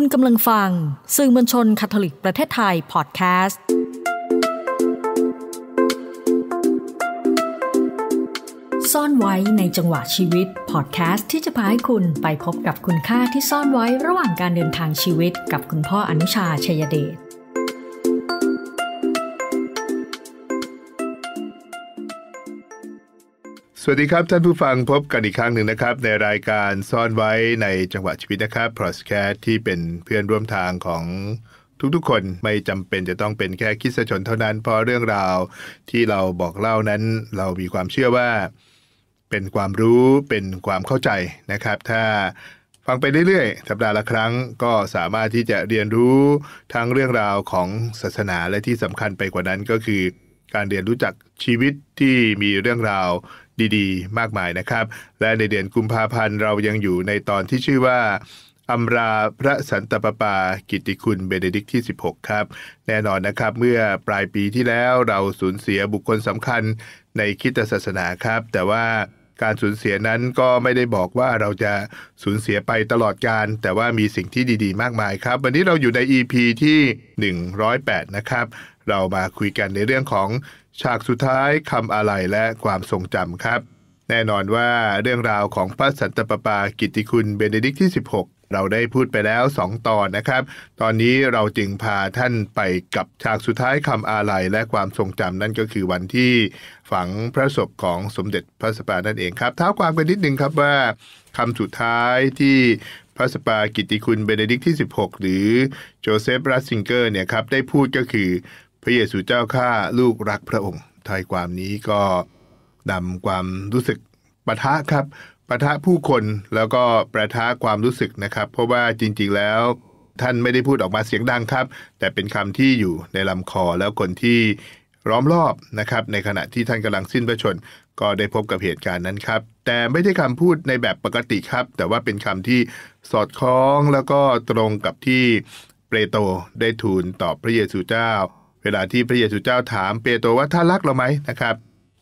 คุณกำลังฟังสื่อมวลชนคาทอลิกประเทศไทยพอดแคสต์ ซ่อนไว้ในจังหวะชีวิตพอดแคสต์ที่จะพาให้คุณไปพบกับคุณค่าที่ซ่อนไว้ระหว่างการเดินทางชีวิตกับคุณพ่ออนุชาชยเดชสวัสดีครับ ท่านผู้ฟังพบกันอีกครั้งหนึ่งนะครับ ในรายการซ่อนไว้ในจังหวะชีวิตนะครับพอสแคสที่เป็นเพื่อนร่วมทางของทุกๆ คนไม่จำเป็นจะต้องเป็นแค่คิดสชนเท่านั้น เพราะเรื่องราวที่เราบอกเล่านั้น เรามีความเชื่อว่า เป็นความรู้เป็นความเข้าใจนะครับ ถ้าฟังไปเรื่อยๆสัปดาห์ละครั้งก็สามารถที่จะเรียนรู้ทั้งเรื่องราวของศาสนาและที่สำคัญไปกว่านั้นก็คือ การเรียนรู้จักชีวิตที่มีเรื่องราวดี ๆ มากมายนะครับ และในเดือนกุมภาพันธ์เรายังอยู่ในตอนที่ชื่อว่าอัมราพระสันตปาปากิติคุณเบเดดิกที่ 16 ครับ แน่นอนนะครับเมื่อปลายปีที่แล้วเราสูญเสียบุคคลสำคัญในคิตศาสนาครับ แต่ว่าการสูญเสียนั้นก็ไม่ได้บอกว่าเราจะสูญเสียไปตลอดการ แต่ว่ามีสิ่งที่ดีๆมากมายครับ วันนี้เราอยู่ใน EP ีที่ 108 นะครับ เรามาคุยกันในเรื่องของฉากสุดท้ายคำอะไรและความทรงจำครับ แน่นอนว่าเรื่องราวของพระสันตะปาปากิติคุณเบเนดิกที่ 16เราได้พูดไปแล้ว 2 ตอนนะครับ ตอนนี้เราจึงพาท่านไปกับฉากสุดท้ายคำอาลัยและความทรงจำนั่นก็คือวันที่ฝังพระศพของสมเด็จพระสปานั่นเองครับเท้าความกันนิดนึงครับว่าคำสุดท้ายที่ พระสปากิติคุณเบเนดิกที่ 16 หรือ โจเซฟรัสซิงเกอร์เนี่ยครับได้พูดก็คือพระเยซูเจ้าข้าลูกรักพระองค์ทายความนี้ก็นำความรู้สึกปะทะครับประทะผู้คนแล้วก็ประทะความรู้สึกนะครับ เพราะว่าจริง ๆ แล้วท่านไม่ได้พูดออกมาเสียงดังครับ แต่เป็นคำที่อยู่ในลำคอแล้วคนที่ร้อมรอบนะครับ ในขณะที่ท่านกำลังสิ้นพระชน ก็ได้พบกับเหตุการณ์นั้นครับ แต่ไม่ใช่คำพูดในแบบปกติครับ แต่ว่าเป็นคำที่สอดคล้องแล้วก็ตรงกับที่เปโตรได้ทูลตอบพระเยซูเจ้า เวลาที่พระเยซูเจ้าถามเปโตรว่าท่านรักเราไหมนะครับ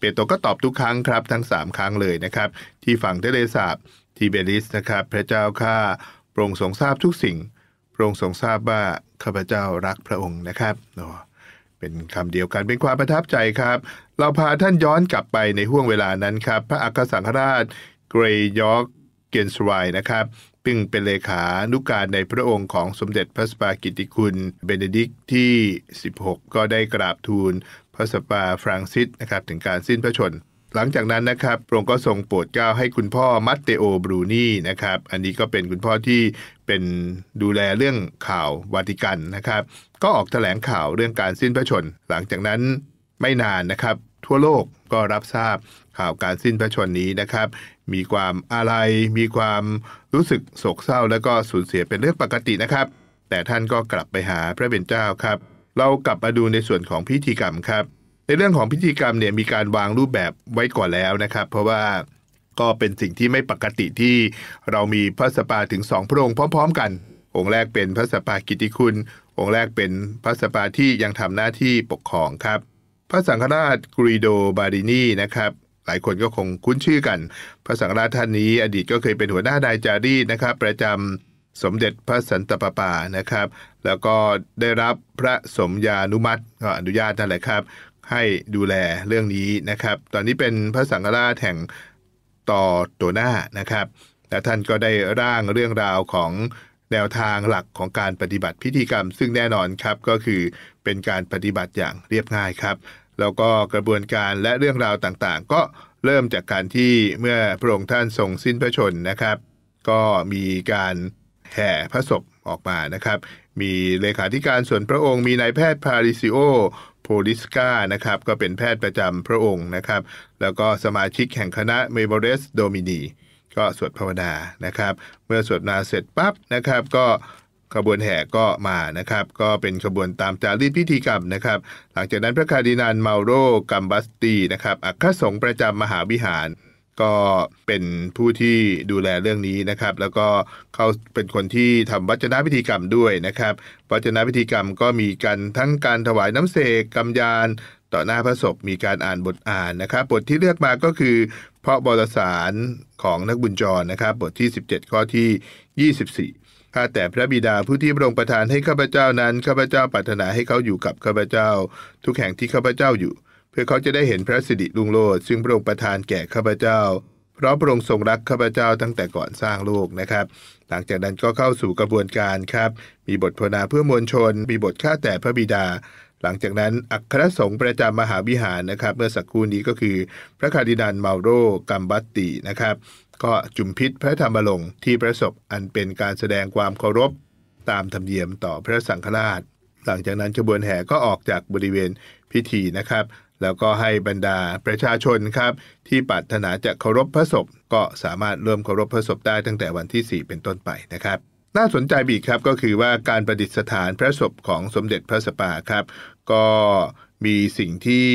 เปโตก็ตอบทุกครั้งครับทั้ง3ครั้งเลยนะครับที่ฝั่งทะเลสาบทิเบริสนะครับ พระเจ้าข้าโปร่งทรงทราบทุกสิ่งโปร่งทรงทราบว่าข้าพเจ้ารักพระองค์นะครับเป็นคำเดียวกันเป็นความประทับใจครับ เราพาท่านย้อนกลับไปในห่วงเวลานั้นครับพระอักษังฆราชเกรย์ยอกเกนสไวนะครับซึ่งเป็นเลขานุการในพระองค์ของสมเด็จพระสปากิติคุณเบเนดิกที่ 16 ก็ได้กราบทูลพระสปาฟรังซิสนะครับ ถึงการสิ้นพระชน หลังจากนั้นนะครับพระองค์ก็ทรงโปรดเกล้าให้คุณพ่อมัตเตโอบรูนี่นะครับอันนี้ก็เป็นคุณพ่อที่เป็นดูแลเรื่องข่าววาติกันนะครับ ก็ออกแถลงข่าวเรื่องการสิ้นพระชน หลังจากนั้นไม่นานนะครับ ทั่วโลกก็รับทราบข่าวการสิ้นพระชนนี้นะครับ มีความอะไรมีความรู้สึกโศกเศร้าและก็สูญเสียเป็นเรื่องปกตินะครับ แต่ท่านก็กลับไปหาพระเบญเจ้าครับเรากลับมาดูในส่วนของพิธีกรรมครับ ในเรื่องของพิธีกรรมเนี่ยมีการวางรูปแบบไว้ก่อนแล้วนะครับ เพราะว่าก็เป็นสิ่งที่ไม่ปกติที่ เรามีพระสปาถึงสองพระองค์พร้อมๆกัน องค์แรกเป็นพระสปากิติคุณ องค์แรกเป็นพระสปาที่ยังทำหน้าที่ปกครองครับพระสังฆราชกรีโดบารินีนะครับ หลายคนก็คงคุ้นชื่อกันพระสังฆราชท่านนี้ อดีตก็เคยเป็นหัวหน้านายจารีนะครับ ประจำสมเด็จพระสันตะปาปานะครับ แล้วก็ได้รับพระสมญานุมัติก็อนุญาตนั่นแหละครับ ให้ดูแลเรื่องนี้นะครับ ตอนนี้เป็นพระสังฆราชแห่งต่อตัวหน้านะครับ และท่านก็ได้ร่างเรื่องราวของแนวทางหลักของการปฏิบัติพิธีกรรม ซึ่งแน่นอนครับ ก็คือเป็นการปฏิบัติอย่างเรียบง่ายครับ แล้วก็กระบวนการและเรื่องราวต่างๆ ก็เริ่มจากการที่เมื่อพระองค์ท่านทรงสิ้นพระชนนะครับ ก็มีการแห่พระศพออกมานะครับ มีเลขาธิการส่วนพระองค์ มีนายแพทย์พาริซิโอโพลิสกานะครับ ก็เป็นแพทย์ประจำพระองค์นะครับ แล้วก็สมาชิกแห่งคณะเมเบเรสโดมินี ก็สวดภาวนานะครับ เมื่อสวดนาเสร็จปั๊บนะครับ ก็ขบวนแห่ก็มานะครับ ก็เป็นขบวนตามจารีตพิธีกรรมนะครับ หลังจากนั้นพระคาร์ดินันเมาโรกัมบัสตีนะครับ อัครสงฆ์ประจำมหาวิหารก็เป็นผู้ที่ดูแลเรื่องนี้นะครับ แล้วก็เขาเป็นคนที่ทำวัจนพิธีกรรมด้วยนะครับ วัจนพิธีกรรมก็มีการทั้งการถวายน้ำเสกกรรมยานต่อหน้าพระศพมีการอ่านบทอ่านนะครับ บทที่เลือกมาก็คือเพราะบรสารของนักบุญจรนะครับ บทที่ 17 ข้อที่ 24ข้าแต่พระบิดาผู้ที่พระองค์ประทานให้ข้าพเจ้านั้นข้าพเจ้าปรารถนาให้เขาอยู่กับข้าพเจ้าทุกแห่งที่ข้าพเจ้าอยู่พื่อเขาจะได้เห็นพระสิริลุงโลดซึ่งพระองค์ประทานแก่ข้าพเจ้า เพราะพระองค์ทรงรักข้าพเจ้าตั้งแต่ก่อนสร้างโลกนะครับ หลังจากนั้นก็เข้าสู่กระบวนการครับ มีบทพนาเพื่อมวลชน มีบทฆ่าแต่พระบิดา หลังจากนั้นอัครสงฆ์ประจำมหาวิหารนะครับ เมื่อสักครู่นี้ก็คือพระคาดินันเมาโรกัมบัตตินะครับ ก็จุมพิษพระธรรมลงที่ประสบอันเป็นการแสดงความเคารพตามธรรมเนียมต่อพระสังฆราช หลังจากนั้นขบวนแห่ก็ออกจากบริเวณพิธีนะครับแล้วก็ให้บรรดาประชาชนครับ ที่ปรารถนาจะเคารพพระศพก็สามารถเริ่มเคารพพระศพได้ตั้งแต่วันที่ 4 เป็นต้นไปนะครับ น่าสนใจบีกครับก็คือว่าการประดิษฐานพระศพของสมเด็จพระสปาครับ ก็มีสิ่งที่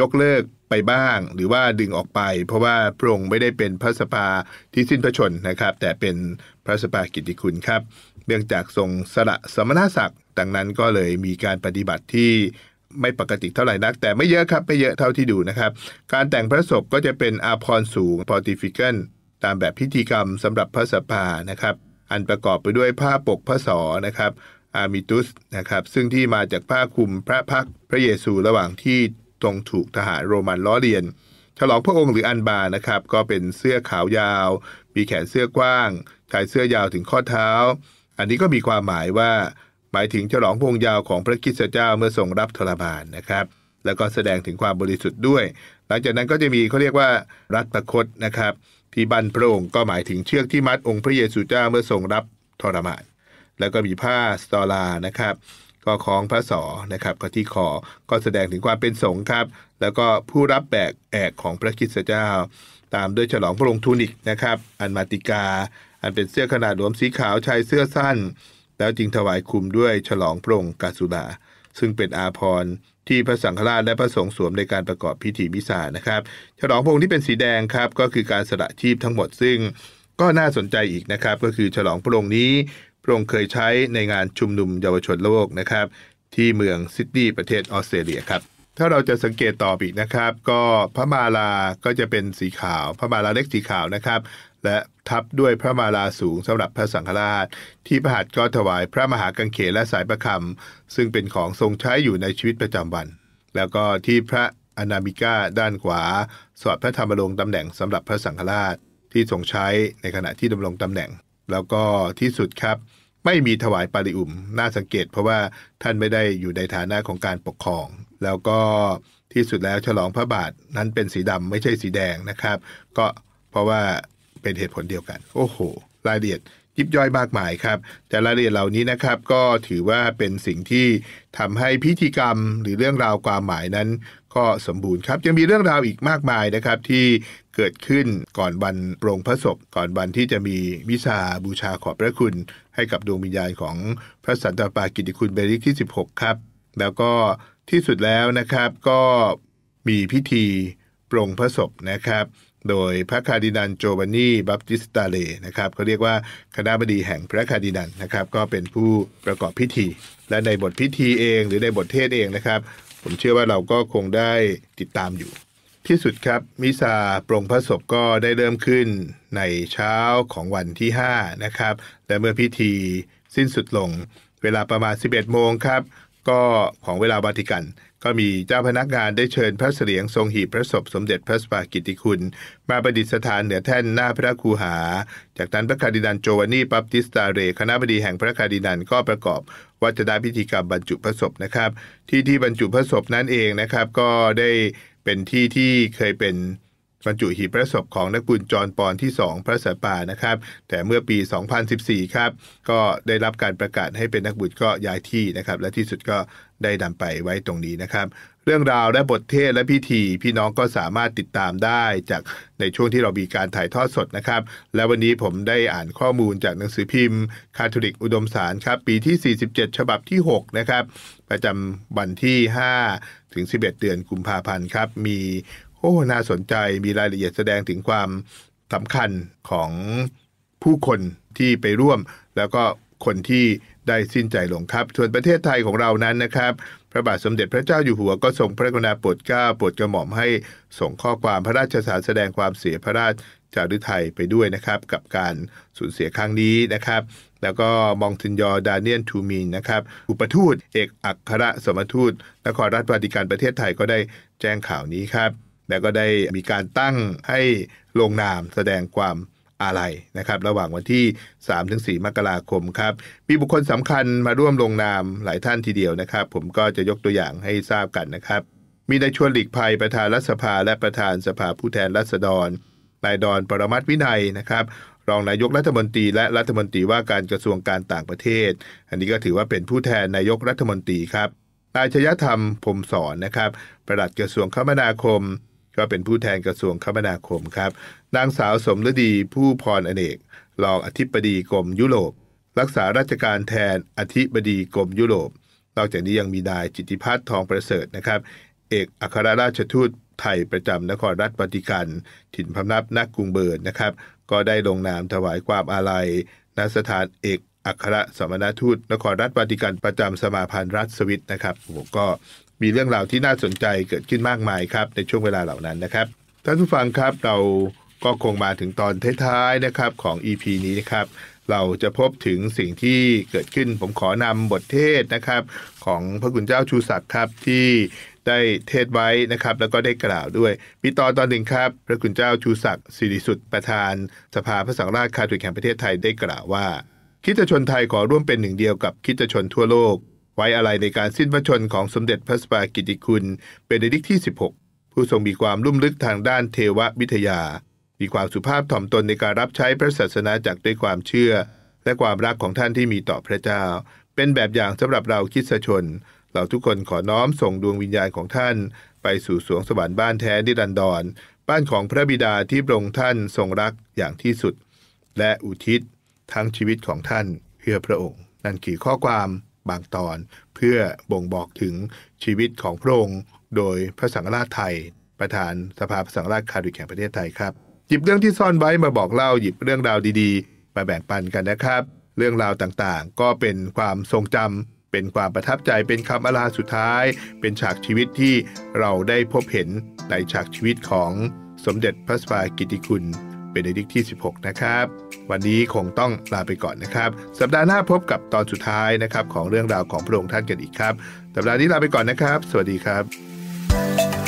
ยกเลิกไปบ้าง หรือว่าดึงออกไป เพราะว่าพระองค์ไม่ได้เป็นพระสปาที่สิ้นพระชนนะครับแต่เป็นพระสปากิติคุณครับเนื่องจากทรงสละสมณศักดิ์ดังนั้น ก็เลยมีการปฏิบัติที่ไม่ปกติเท่าไหร่นัก แต่ไม่เยอะครับไม่เยอะเท่าที่ดูนะครับ การแต่งพระศพก็จะเป็นอาพรสูงพอติฟิเก a l ตามแบบพิธีกรรมสำหรับพระสภานะครับ อันประกอบไปด้วยผ้าปกพระศอนะครับอามิตุสนะครับ ซึ่งที่มาจากผ้าคลุมพระพักพระเยซูระหว่างที่ตรงถูกทหารโรมันล้อเลียน ฉลองพระองค์หรืออันบา นะครับก็เป็นเสื้อขาวยาว มีแขนเสื้อกว้างชายเสื้อยาวถึงข้อเท้า อันนี้ก็มีความหมายว่าหมายถึงฉลองพวงยาวของพระคิดเจ้าเมื่อทรงรับทรมานนะครับ แล้วก็แสดงถึงความบริสุทธิ์ด้วย หลังจากนั้นก็จะมีเขาเรียกว่ารัตประคตนะครับ ที่บันพระองค์ก็หมายถึงเชือกที่มัดองค์พระเยซูเจ้าเมื่อทรงรับทรมานแล้วก็มีผ้าสตอลานะครับ ก็คล้องพระสอนะครับก็ที่คอก็แสดงถึงความเป็นสงฆ์ครับ แล้วก็ผู้รับแบกแอกของพระคิดเจ้า ตามด้วยฉลองพระองค์ทูนิกนะครับ อันมาติกา อันเป็นเสื้อขนาดหลวมสีขาวชายเสื้อสั้นแล้วจึงถวายคุมด้วยฉลองพระองค์กาสุลาซึ่งเป็นอาภรณ์ที่พระสังฆราชและพระสงฆ์สวมในการประกอบพิธีมิสานะครับฉลองพระองค์ที่เป็นสีแดงครับก็คือการสละชีพทั้งหมดซึ่งก็น่าสนใจอีกนะครับ ก็คือฉลองพระองค์นี้ พระองค์เคยใช้ในงานชุมนุมเยาวชนโลกนะครับ ที่เมืองซิดนีย์ประเทศออสเตรเลียครับถ้าเราจะสังเกตต่ออีกนะครับ ก็พระมาลา ก็จะเป็นสีขาว พระมาลาเล็กสีขาวนะครับและทับด้วยพระมาลาสูงสำหรับพระสังฆราช ที่พระหัตถ์ก็ถวายพระมหากังเขและสายประคำซึ่งเป็นของทรงใช้อยู่ในชีวิตประจำวัน แล้วก็ที่พระอนามิกาด้านขวาสอดพระธรรมรงตำแหน่งสำหรับพระสังฆราชที่ทรงใช้ในขณะที่ดำรงตำแหน่ง แล้วก็ที่สุดครับ ไม่มีถวายปาริอุมน่าสังเกตเพราะว่าท่านไม่ได้อยู่ในฐานะของการปกครอง แล้วก็ที่สุดแล้วฉลองพระบาทนั้นเป็นสีดำไม่ใช่สีแดงนะครับ ก็เพราะว่าเป็นเหตุผลเดียวกัน โอ้โห รายละเอียดยิบย่อยมากมายครับ แต่รายละเอียดเหล่านี้นะครับก็ถือว่าเป็นสิ่งที่ทำให้พิธีกรรม หรือเรื่องราวความหมายนั้น ก็สมบูรณ์ครับยังมีเรื่องราวอีกมากมายนะครับ ที่เกิดขึ้นก่อนวันโปรงพระศพก่อนวันที่จะมีวิชาบูชาขอบพระคุณ ให้กับดวงวิญญาณของพระสันตะปากิติคุณเบริกที่ 16 ครับ แล้วก็ที่สุดแล้วนะครับก็มีพิธีโปรงพระศพนะครับโดยพระคาร์ดินันโจวานนี่บัพติสตาเลนะครับเขาเรียกว่าคณะบดีแห่งพระคาร์ดินันนะครับ ก็เป็นผู้ประกอบพิธี และในบทพิธีเองหรือในบทเทศเองนะครับ ผมเชื่อว่าเราก็คงได้ติดตามอยู่ ที่สุดครับมิซาปรงพระศพก็ได้เริ่มขึ้นในเช้าของวันที่ 5 นะครับ และเมื่อพิธีสิ้นสุดลงเวลาประมาณ 11โมงครับก็ของเวลาวาติกันก็มีเจ้าพนักงานได้เชิญพระเสลียงทรงหีบพระศพสมเด็จพระสปากิติคุณ มาประดิษฐานเหนือแท่นหน้าพระคูหา จากนั้นพระคารดินันโจวานีปัปติสตาเรคณะบดีแห่งพระคารดินันก็ประกอบ วัฒนพิธีกรรมบรรจุพระศพนะครับ ที่ที่บรรจุพระศพนั่นเองนะครับ ก็ได้เป็นที่ที่เคยเป็นบรรจุหีบพระศพของนักบุญจรปอนที่2พระสปานะครับ แต่เมื่อปี2014ครับก็ได้รับการประกาศให้เป็นนักบุญก็ย้ายที่นะครับ และที่สุดก็ได้นำไปไว้ตรงนี้นะครับ เรื่องราว และบทเทศและพิธีพี่น้องก็สามารถติดตามได้จากในช่วงที่เรามีการถ่ายทอดสดนะครับ และวันนี้ผมได้อ่านข้อมูลจากหนังสือพิมพ์ คาทอลิกอุดมสารครับ ปีที่ 47 ฉบับที่ 6 นะครับประจำวันที่ 5 ถึง 11 เดือนกุมภาพันธ์ครับ มีโอ้น่าสนใจมีรายละเอียดแสดงถึงความสำคัญของผู้คนที่ไปร่วม แล้วก็คนที่ได้สิ้นใจลงครับส่วนประเทศไทยของเรานั้นนะครับ พระบาทสมเด็จพระเจ้าอยู่หัว ก็ทรงพระกรุณาโปรดเกล้าโปรดกระหม่อมให้ส่งข้อความพระราชสารแสดงความเสียพระราชจารุไทยไปด้วยนะครับ กับการสูญเสียครั้งนี้นะครับ แล้วก็มองทินยอ ดาเนียนทูมีนนะครับ อุปทูตเอกอัครสมทูตนครราชวาติการประเทศไทยก็ได้แจ้งข่าวนี้ครับ แล้วก็ได้มีการตั้งให้ลงนามแสดงความอะไรนะครับระหว่างวันที่ 3-4 มกราคมครับมีบุคคลสำคัญมาร่วมลงนามหลายท่านทีเดียวนะครับผมก็จะยกตัวอย่างให้ทราบกันนะครับมีนายชวนหลีกภัยประธานรัฐสภา และประธานสภาผู้แทนรัษฎรนายดอนปรมัตวินัยนะครับรองนายกรัฐมนตรีและรัฐมนตรีว่าการกระทรวงการต่างประเทศ อันนี้ก็ถือว่าเป็นผู้แทนนายกรัฐมนตรีครับนายชยธรรมพรมสอนนะครับประหลัดกระทรวงคมนาคมก็เป็นผู้แทนกระทรวงคมนาคมครับ นางสาวสมฤดีผู้พรอเนก รองอธิบดีกรมยุโรป รักษาราชการแทนอธิบดีกรมยุโรปนอกจากนี้ยังมีนายจิติพัฒน์ทองประเสริฐนะครับ เอกอัครราชทูตไทยประจำนครรัฐปาิกัน ถิ่นพำนับนักกรุงเบิร์นนะครับ ก็ได้ลงนามถวายความอาลัยณสถานเอกอัครสมณทูตนครรัฐปาิกันประจำสมาพันธ์รัฐสวิตนะครับผมก็มีเรื่องราวที่น่าสนใจเกิดขึ้นมากมายครับในช่วงเวลาเหล่านั้นนะครับท่านผู้ฟังครับเราก็คงมาถึงตอนท้ายๆนะครับของ EP นี้นะครับ เราจะพบถึงสิ่งที่เกิดขึ้นผมขอนำบทเทศนะครับ ของพระคุณเจ้าชูศักดิ์ครับที่ได้เทศไว้นะครับ แล้วก็ได้กล่าวด้วยมีตอนตอนหนึ่งครับ พระคุณเจ้าชูศักดิ์สิริสุดประธาน สภาพระสังฆราชคาถุกแห่งประเทศไทยได้กล่าวว่าคิดชนไทยขอร่วมเป็นหนึ่งเดียวกับคิดชนทั่วโลกไว้อะไรในการสิ้นพระชนของสมเด็จพระสปากิติคุณ เป็นดิกที่ 16 ผู้ทรงมีความลุ่มลึกทางด้านเทววิทยา มีความสุภาพถ่อมตนในการรับใช้พระศาสนาจากด้วยความเชื่อ และความรักของท่านที่มีต่อพระเจ้า เป็นแบบอย่างสำหรับเราคิดสชน เราทุกคนขอน้อมส่งดวงวิญญาณของท่าน ไปสู่สวงสวรรค์บ้านแท้ที่ดันดอนบ้านของพระบิดาที่พระองค์ท่านทรงรักอย่างที่สุด และอุทิศ ทั้งชีวิตของท่าน เพื่อพระองค์นั่นคือข้อความบางตอนเพื่อบ่งบอกถึงชีวิตของพระองค์โดยพระสังฆราชไทย ประธานสภาพระสังฆราชคาริแห่งประเทศไทยครับหยิบเรื่องที่ซ่อนไว้มาบอกเล่าหยิบเรื่องราวดีๆมาแบ่งปันกันนะครับ เรื่องราวต่างๆ ก็เป็นความทรงจำเป็นความประทับใจเป็นคำอลาสุดท้าย เป็นฉากชีวิตที่เราได้พบเห็นในฉากชีวิตของสมเด็จพระสปากิติคุณเบนเดดิกที่ 16 นะครับ วันนี้คงต้องลาไปก่อนนะครับ สัปดาห์หน้าพบกับตอนสุดท้ายนะครับ ของเรื่องราวของพระองค์ท่านกันอีกครับสัปดาห์นี้ลาไปก่อนนะครับ สวัสดีครับ